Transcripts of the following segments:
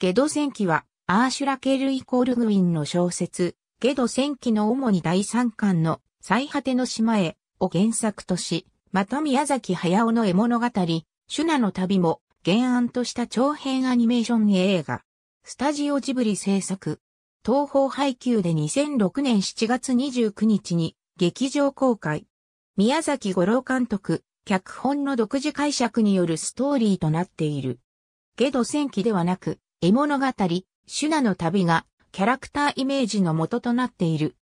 ゲド戦記は、アーシュラ・ケルイ・コールグウィンの小説、ゲド戦記の主に第3巻の、最果ての島へ、を原作とし、また宮崎駿の絵物語、シュナの旅も、原案とした長編アニメーション映画。スタジオジブリ制作。東方配給で2006年7月29日に劇場公開。宮崎五郎監督、脚本の独自解釈によるストーリーとなっている。ゲド戦記ではなく、絵物語、シュナの旅がキャラクターイメージの元となっている。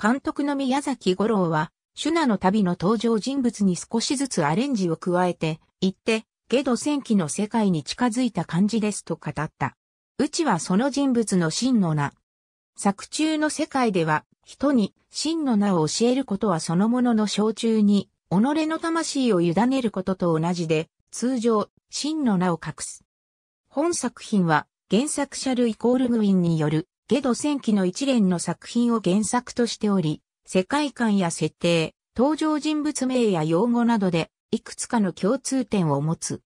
監督の宮崎五郎は、シュナの旅の登場人物に少しずつアレンジを加えて、言って、ゲド戦記の世界に近づいた感じですと語った。うちはその人物の真の名。作中の世界では、人に真の名を教えることはそのものの象徴に、己の魂を委ねることと同じで、通常、真の名を隠す。本作品は、原作者ルイ・コールグインによるゲド戦記の一連の作品を原作としており、世界観や設定、登場人物名や用語などで、いくつかの共通点を持つ。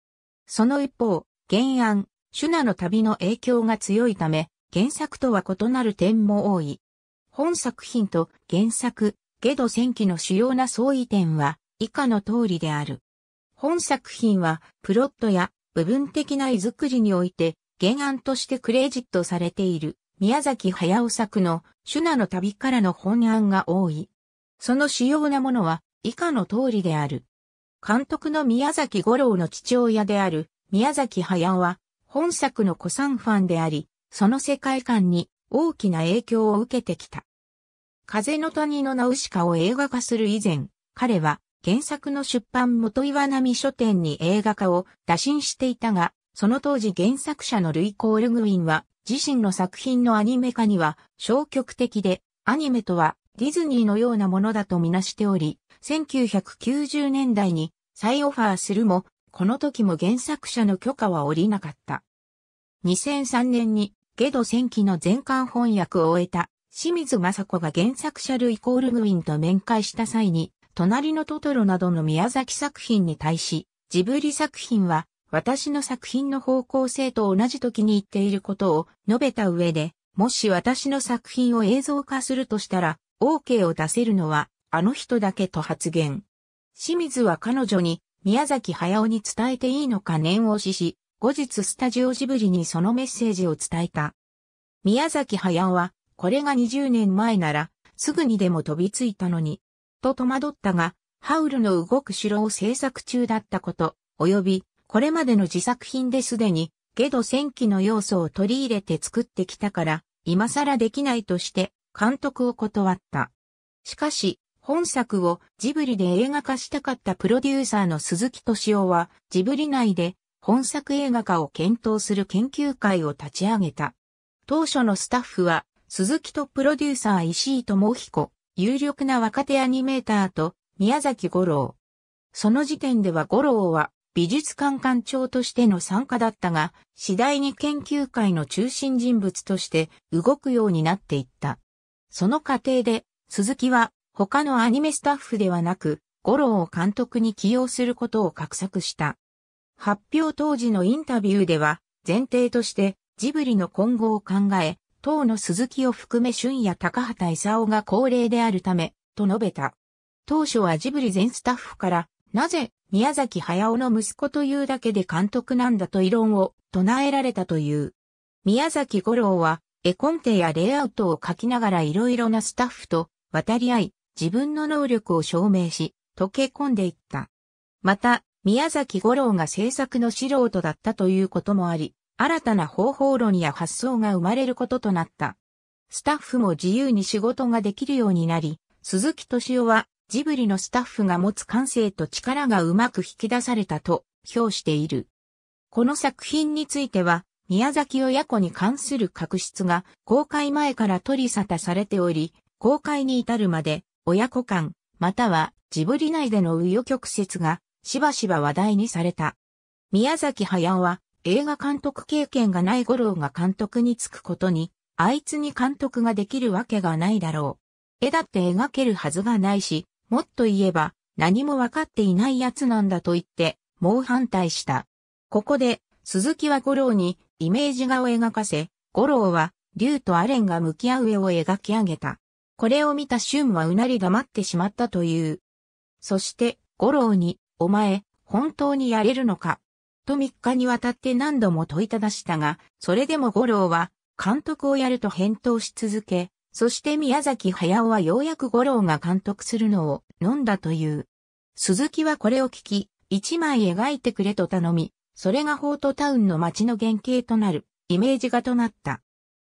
その一方、原案、シュナの旅の影響が強いため、原作とは異なる点も多い。本作品と原作、ゲド戦記の主要な相違点は、以下の通りである。本作品は、プロットや部分的な絵作りにおいて、原案としてクレジットされている宮崎駿作のシュナの旅からの本案が多い。その主要なものは以下の通りである。監督の宮崎五郎の父親である宮崎駿は本作の古参ファンであり、その世界観に大きな影響を受けてきた。風の谷のナウシカを映画化する以前、彼は原作の出版元岩波書店に映画化を打診していたが、その当時原作者のルイ・コールグウィンは、自身の作品のアニメ化には消極的で、アニメとはディズニーのようなものだとみなしており、1990年代に再オファーするも、この時も原作者の許可は下りなかった。2003年に、ゲド戦記の全巻翻訳を終えた、清水雅子が原作者ルイ・コールグウィンと面会した際に、隣のトトロなどの宮崎作品に対し、ジブリ作品は私の作品の方向性と同じ時に言っていることを述べた上で、もし私の作品を映像化するとしたら、OK を出せるのは、あの人だけと発言。清水は彼女に、宮崎駿に伝えていいのか念押しし、後日スタジオジブリにそのメッセージを伝えた。宮崎駿は、これが20年前なら、すぐにでも飛びついたのに、と戸惑ったが、ハウルの動く城を制作中だったこと、及びこれまでの自作品ですでに、ゲド戦記の要素を取り入れて作ってきたから、今更できないとして、監督を断った。しかし、本作をジブリで映画化したかったプロデューサーの鈴木敏夫は、ジブリ内で本作映画化を検討する研究会を立ち上げた。当初のスタッフは、鈴木とプロデューサー石井智彦、有力な若手アニメーターと宮崎五郎。その時点では五郎は美術館館長としての参加だったが、次第に研究会の中心人物として動くようになっていった。その過程で、鈴木は他のアニメスタッフではなく、五郎を監督に起用することを画策した。発表当時のインタビューでは、前提としてジブリの今後を考え、当の鈴木を含め春夜高畑勲が高齢であるため、と述べた。当初はジブリ全スタッフからなぜ宮崎駿の息子というだけで監督なんだと異論を唱えられたという。宮崎五郎は絵コンテやレイアウトを書きながらいろいろなスタッフと渡り合い、自分の能力を証明し、溶け込んでいった。また、宮崎五郎が制作の素人だったということもあり、新たな方法論や発想が生まれることとなった。スタッフも自由に仕事ができるようになり、鈴木敏夫はジブリのスタッフが持つ感性と力がうまく引き出されたと評している。この作品については、宮崎親子に関する確執が公開前から取り沙汰されており、公開に至るまで親子間、またはジブリ内での紆余曲折がしばしば話題にされた。宮崎駿は映画監督経験がない五郎が監督につくことに、あいつに監督ができるわけがないだろう。絵だって描けるはずがないし、もっと言えば、何もわかっていない奴なんだと言って、猛反対した。ここで、鈴木は五郎にイメージ画を描かせ、五郎は、竜とアレンが向き合う絵を描き上げた。これを見たシュンはうなり黙ってしまったという。そして、五郎に、お前、本当にやれるのか。と3日にわたって何度も問いただしたが、それでも五郎は、監督をやると返答し続け、そして宮崎駿はようやく五郎が監督するのを飲んだという。鈴木はこれを聞き、一枚描いてくれと頼み、それがホートタウンの街の原型となる、イメージ画となった。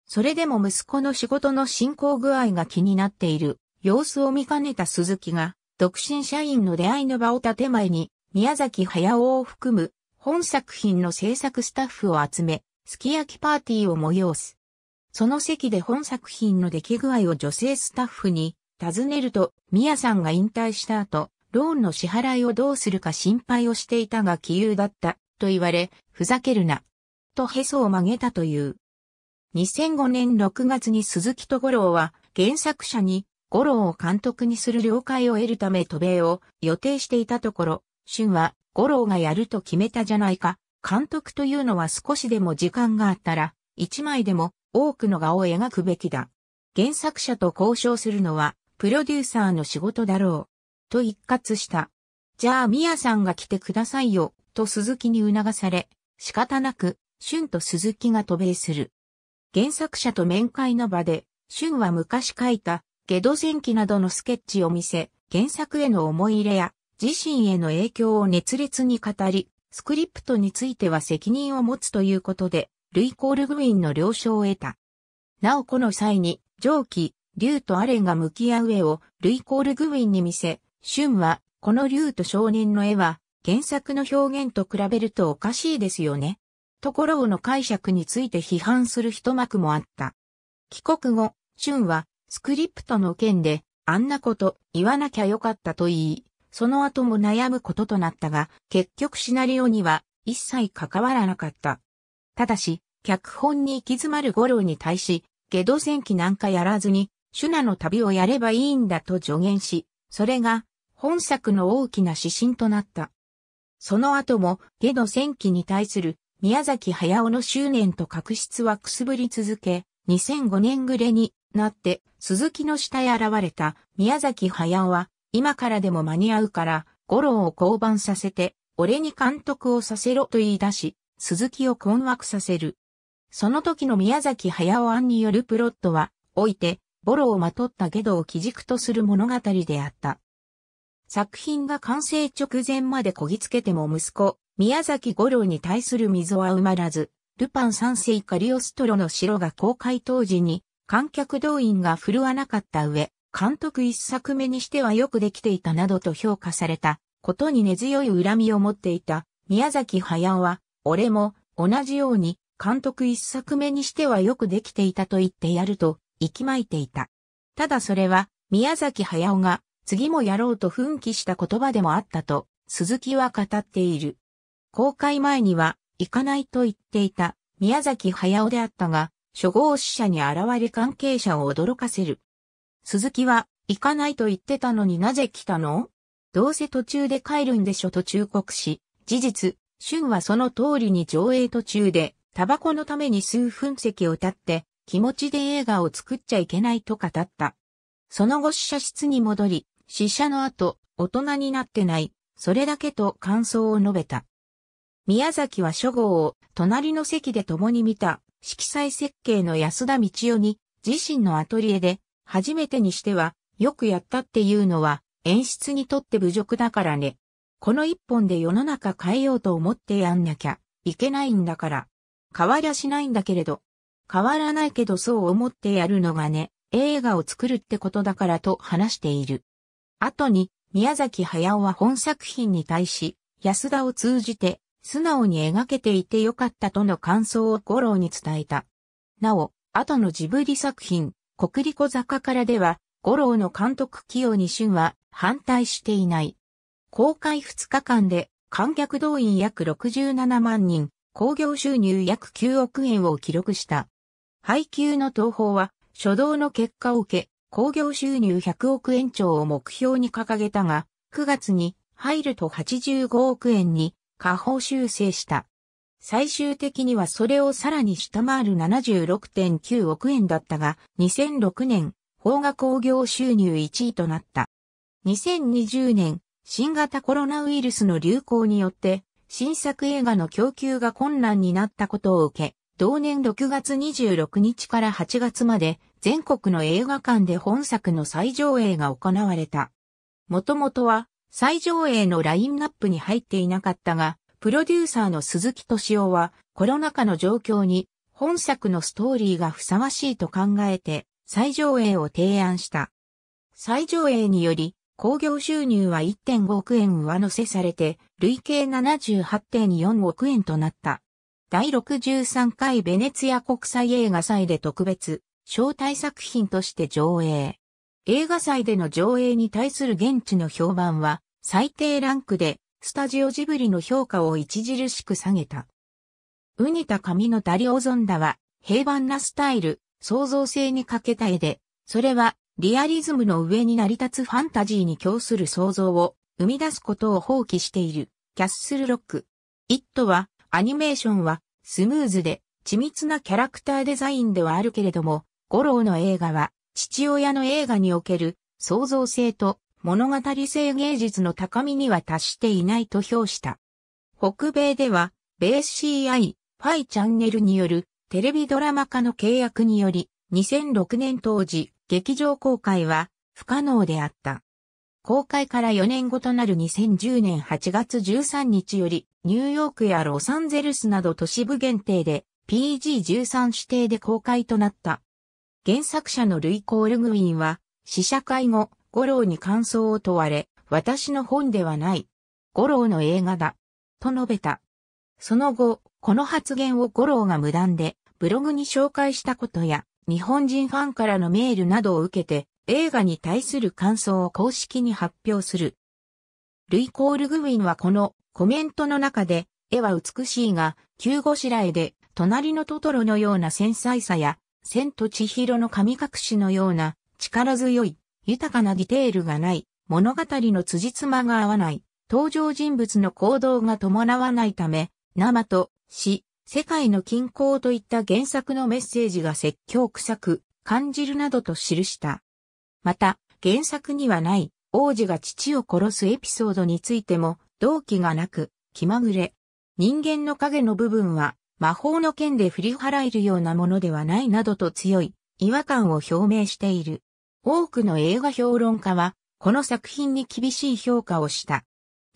それでも息子の仕事の進行具合が気になっている、様子を見かねた鈴木が、独身社員の出会いの場を建前に、宮崎駿を含む、本作品の制作スタッフを集め、すき焼きパーティーを催す。その席で本作品の出来具合を女性スタッフに尋ねると、ミヤさんが引退した後、ローンの支払いをどうするか心配をしていたが杞憂だったと言われ、ふざけるな、とへそを曲げたという。2005年6月に鈴木と五郎は原作者に五郎を監督にする了解を得るため渡米を予定していたところ、春は五郎がやると決めたじゃないか。監督というのは少しでも時間があったら、一枚でも多くの画を描くべきだ。原作者と交渉するのは、プロデューサーの仕事だろう。と一括した。じゃあ、ミヤさんが来てくださいよ、と鈴木に促され、仕方なく、春と鈴木が渡米する。原作者と面会の場で、春は昔書いた、ゲド戦記などのスケッチを見せ、原作への思い入れや、自身への影響を熱烈に語り、スクリプトについては責任を持つということで、ルイコールグウィンの了承を得た。なおこの際に、上記、竜とアレンが向き合う絵をルイコールグウィンに見せ、シュンは、この竜と少年の絵は、原作の表現と比べるとおかしいですよね。ところをの解釈について批判する一幕もあった。帰国後、シュンは、スクリプトの件で、あんなこと言わなきゃよかったと言い、その後も悩むこととなったが、結局シナリオには一切関わらなかった。ただし、脚本に行き詰まる五郎に対し、下戸戦記なんかやらずに、シュナの旅をやればいいんだと助言し、それが本作の大きな指針となった。その後も、下戸戦記に対する宮崎駿の執念と確執はくすぶり続け、2005年暮れになって鈴木の下へ現れた宮崎駿は、今からでも間に合うから、五郎を降板させて、俺に監督をさせろと言い出し、鈴木を困惑させる。その時の宮崎駿案によるプロットは、おいて、ボロをまとったゲドを基軸とする物語であった。作品が完成直前までこぎつけても息子、宮崎五郎に対する溝は埋まらず、ルパン三世カリオストロの城が公開当時に、観客動員が振るわなかった上、監督一作目にしてはよくできていたなどと評価された、ことに根強い恨みを持っていた、宮崎駿は、俺も同じように監督一作目にしてはよくできていたと言ってやると息巻いていた。ただそれは宮崎駿が次もやろうと奮起した言葉でもあったと鈴木は語っている。公開前には行かないと言っていた宮崎駿であったが初号死者に現れ関係者を驚かせる。鈴木は行かないと言ってたのになぜ来たのどうせ途中で帰るんでしょと忠告し、事実、春はその通りに上映途中で、タバコのために数分席を立って、気持ちで映画を作っちゃいけないと語った。その後死者室に戻り、死者の後、大人になってない、それだけと感想を述べた。宮崎は初号を隣の席で共に見た色彩設計の安田道夫に自身のアトリエで初めてにしてはよくやったっていうのは演出にとって侮辱だからねこの一本で世の中変えようと思ってやんなきゃいけないんだから。変わりゃしないんだけれど。変わらないけどそう思ってやるのがね、映画を作るってことだからと話している。後に、宮崎駿は本作品に対し、安田を通じて、素直に描けていてよかったとの感想を五郎に伝えた。なお、後のジブリ作品、国立小坂からでは、五郎の監督起用に俊は反対していない。公開2日間で観客動員約67万人、興行収入約9億円を記録した。配給の東宝は初動の結果を受け、興行収入100億円超を目標に掲げたが、9月に入ると85億円に下方修正した。最終的にはそれをさらに下回る76.9億円だったが、2006年、邦画興行収入1位となった。2020年、新型コロナウイルスの流行によって、新作映画の供給が困難になったことを受け、同年6月26日から8月まで全国の映画館で本作の再上映が行われた。もともとは再上映のラインナップに入っていなかったが、プロデューサーの鈴木敏夫はコロナ禍の状況に本作のストーリーがふさわしいと考えて再上映を提案した。再上映により興行収入は1.5億円上乗せされて、累計78.4億円となった。第63回ベネツィア国際映画祭で特別、招待作品として上映。映画祭での上映に対する現地の評判は、最低ランクで、スタジオジブリの評価を著しく下げた。ウニタ髪のダリオゾンダは、平凡なスタイル、創造性に欠けた絵で、それはリアリズムの上に成り立つファンタジーに供する想像を生み出すことを放棄している、キャッスルロック。イットは、アニメーションは、スムーズで、緻密なキャラクターデザインではあるけれども、ゴローの映画は、父親の映画における、創造性と物語性芸術の高みには達していないと評した。北米では、ベース CI、ファイチャンネルによるテレビドラマ化の契約により、2006年当時、劇場公開は不可能であった。公開から4年後となる2010年8月13日より、ニューヨークやロサンゼルスなど都市部限定で PG13 指定で公開となった。原作者のルイ・コールグウィンは、試写会後、五郎に感想を問われ、私の本ではない。五郎の映画だ。と述べた。その後、この発言を五郎が無断でブログに紹介したことや、日本人ファンからのメールなどを受けて、映画に対する感想を公式に発表する。ルイ・コール・グウィンはこのコメントの中で、絵は美しいが、急ごしらえで、隣のトトロのような繊細さや、千と千尋の神隠しのような、力強い、豊かなディテールがない、物語の辻褄が合わない、登場人物の行動が伴わないため、生と死、世界の均衡といった原作のメッセージが説教臭く感じるなどと記した。また、原作にはない王子が父を殺すエピソードについても動機がなく気まぐれ。人間の影の部分は魔法の剣で振り払えるようなものではないなどと強い違和感を表明している。多くの映画評論家はこの作品に厳しい評価をした。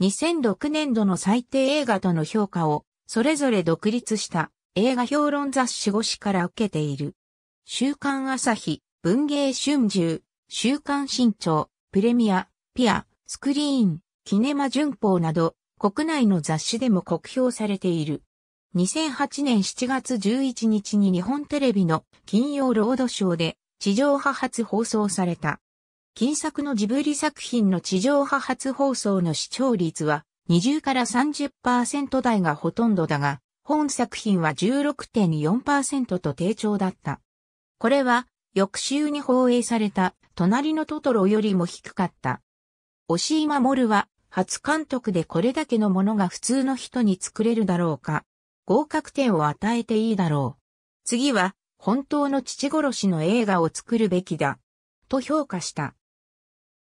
2006年度の最低映画との評価をそれぞれ独立した映画評論雑誌越しから受けている。週刊朝日、文芸春秋、週刊新潮、プレミア、ピア、スクリーン、キネマ旬報など、国内の雑誌でも酷評されている。2008年7月11日に日本テレビの金曜ロードショーで地上波発放送された。金作のジブリ作品の地上波発放送の視聴率は20から30%台がほとんどだが、本作品は16.4%と低調だった。これは、翌週に放映された、隣のトトロよりも低かった。押井守は、初監督でこれだけのものが普通の人に作れるだろうか。合格点を与えていいだろう。次は、本当の父殺しの映画を作るべきだ。と評価した。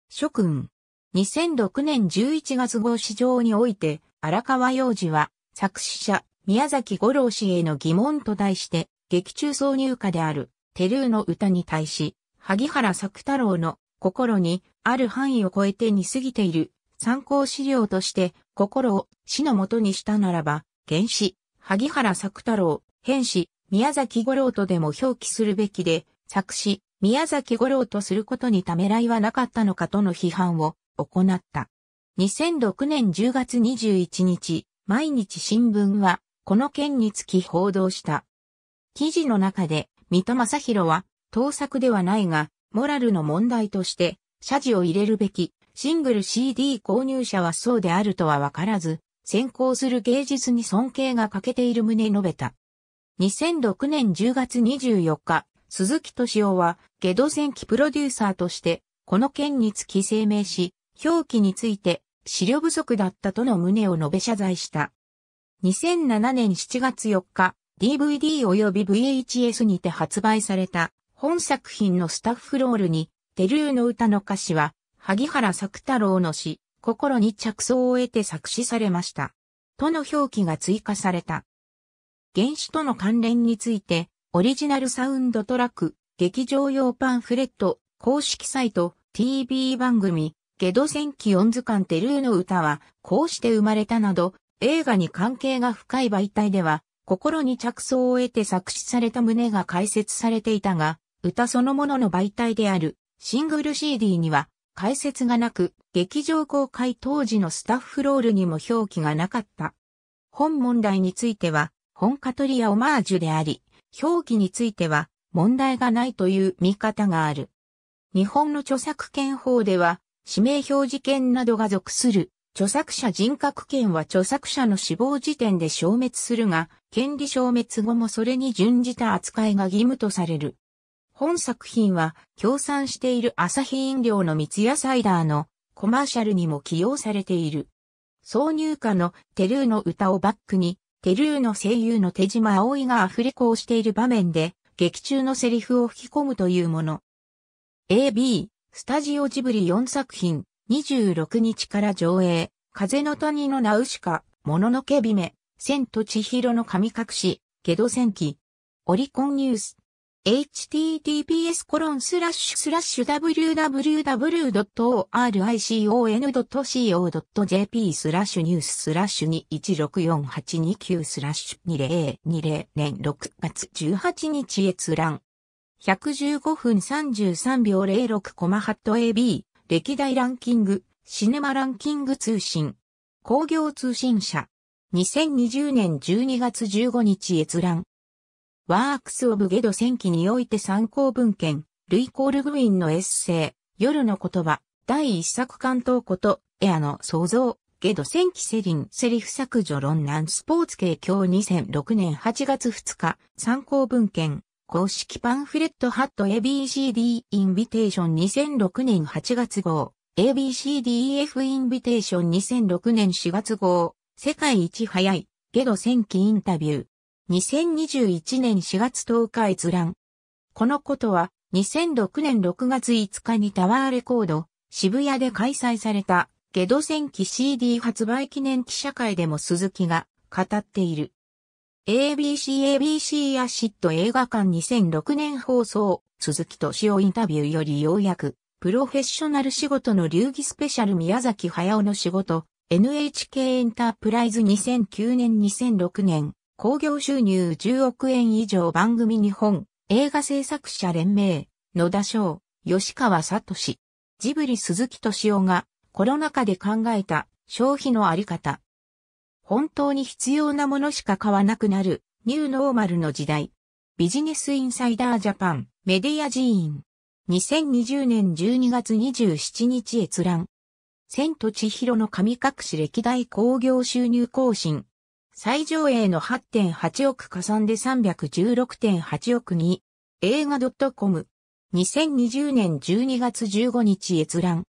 諸君。2006年11月号市場において、荒川洋二は、作詞者、宮崎五郎氏への疑問と題して、劇中挿入歌である、テルーの歌に対し、萩原作太郎の心にある範囲を超えて似過ぎている参考資料として心を死のもとにしたならば、原始、萩原作太郎、変死、宮崎五郎とでも表記するべきで、作詞、宮崎五郎とすることにためらいはなかったのかとの批判を行った。2006年10月21日、毎日新聞は、この件につき報道した。記事の中で、三戸正宏は、盗作ではないが、モラルの問題として、謝辞を入れるべき、シングル CD 購入者はそうであるとはわからず、先行する芸術に尊敬が欠けている旨述べた。2006年10月24日、鈴木敏夫は、ゲド戦記プロデューサーとして、この件につき声明し、表記について資料不足だったとの旨を述べ謝罪した。2007年7月4日、DVD 及び VHS にて発売された本作品のスタッフロールに、テルーの歌の歌詞は、萩原作太郎の詩、心に着想を得て作詞されました。との表記が追加された。原始との関連について、オリジナルサウンドトラック、劇場用パンフレット、公式サイト、TV 番組、ゲド戦記音図鑑テルーの歌は、こうして生まれたなど、映画に関係が深い媒体では、心に着想を得て作詞された胸が解説されていたが、歌そのものの媒体である、シングル CD には、解説がなく、劇場公開当時のスタッフロールにも表記がなかった。本問題については、本カトリアオマージュであり、表記については問題がないという見方がある。日本の著作権法では、指名表示権などが属する。著作者人格権は著作者の死亡時点で消滅するが、権利消滅後もそれに準じた扱いが義務とされる。本作品は、協賛している朝日飲料の三ツ矢サイダーのコマーシャルにも起用されている。挿入歌のテルーの歌をバックに、テルーの声優の手島葵がアフレコをしている場面で、劇中のセリフを吹き込むというもの。AB、スタジオジブリ4作品、26日から上映、風の谷のナウシカ、もののけ姫、千と千尋の神隠し、ゲド戦記。オリコンニュース。https コロンスラッシュスラッシュ www.oricon.co.jp スラッシュニューススラッシュ2164829スラッシュ2020年6月18日閲覧。115分33秒06コマハット AB、歴代ランキング、シネマランキング通信。工業通信社。2020年12月15日閲覧。ワークス・オブ・ゲド戦記において参考文献、ルイ・コールグウィンのエッセイ、夜の言葉、第一作関東こと、エアの創造、ゲド戦記セリン、セリフ削除論難スポーツ系今日2006年8月2日、参考文献、公式パンフレットハット ABCD インビテーション2006年8月号、a b c d f インビテーション2006年4月号、世界一早い、ゲド戦記インタビュー。2021年4月10日閲覧。このことは、2006年6月5日にタワーレコード、渋谷で開催された、ゲド戦記 CD 発売記念記者会でも鈴木が語っている。ABCABC アシット映画館2006年放送、鈴木敏夫インタビューよりようやく、プロフェッショナル仕事の流儀スペシャル宮崎駿の仕事、NHK エンタープライズ2009年2006年、興行収入10億円以上番組日本、映画制作者連盟、野田翔、吉川聡、ジブリ鈴木敏夫がコロナ禍で考えた消費のあり方、本当に必要なものしか買わなくなる、ニューノーマルの時代。ビジネスインサイダージャパン、メディア寺院。2020年12月27日閲覧。千と千尋の神隠し歴代興行収入更新。最上映の8.8億加算で316.8億に、映画 .com。2020年12月15日閲覧。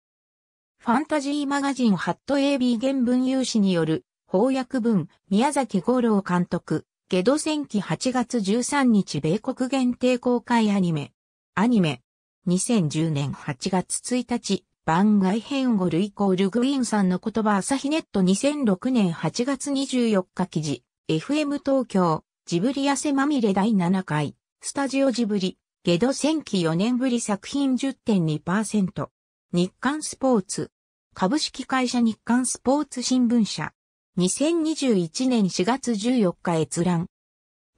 ファンタジーマガジンハット AB 原文有志による翻訳文、宮崎五郎監督、ゲド戦記8月13日米国限定公開アニメ。アニメ。2010年8月1日、番外編ゴルイコールグインさんの言葉朝日ネット2006年8月24日記事、FM 東京、ジブリ汗まみれ第7回、スタジオジブリ、ゲド戦記4年ぶり作品10.2%。日刊スポーツ。株式会社日刊スポーツ新聞社。2021年4月14日閲覧。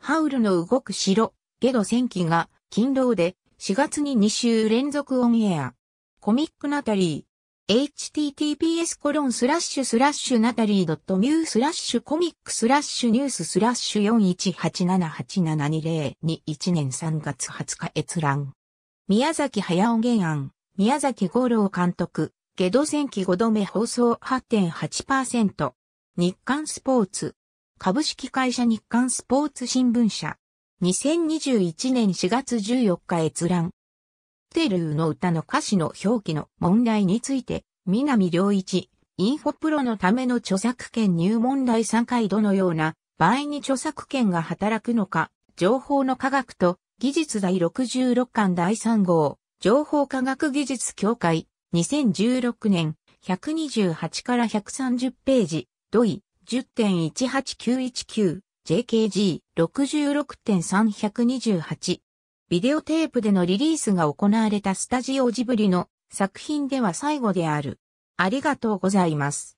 ハウルの動く城、ゲド戦記が、勤労で、4月に2週連続オンエア。コミックナタリー。https コロンスラッシュスラッシュナタリー .mu スラッシュコミックスラッシュニューススラッシュ4 1 8 7 8 7 2 0 2 1年3月20日閲覧。宮崎駿原案、宮崎五郎監督、ゲド戦記5度目放送8.8%。日刊スポーツ。株式会社日刊スポーツ新聞社。2021年4月14日閲覧。テルーの歌の歌詞の表記の問題について、南良一、インフォプロのための著作権入門第3回どのような場合に著作権が働くのか、情報の科学と技術第66巻第3号、情報科学技術協会、2016年、128から130ページ。ドイ、10.18919、JKG、6 6 3 2 8ビデオテープでのリリースが行われたスタジオジブリの作品では最後である。ありがとうございます。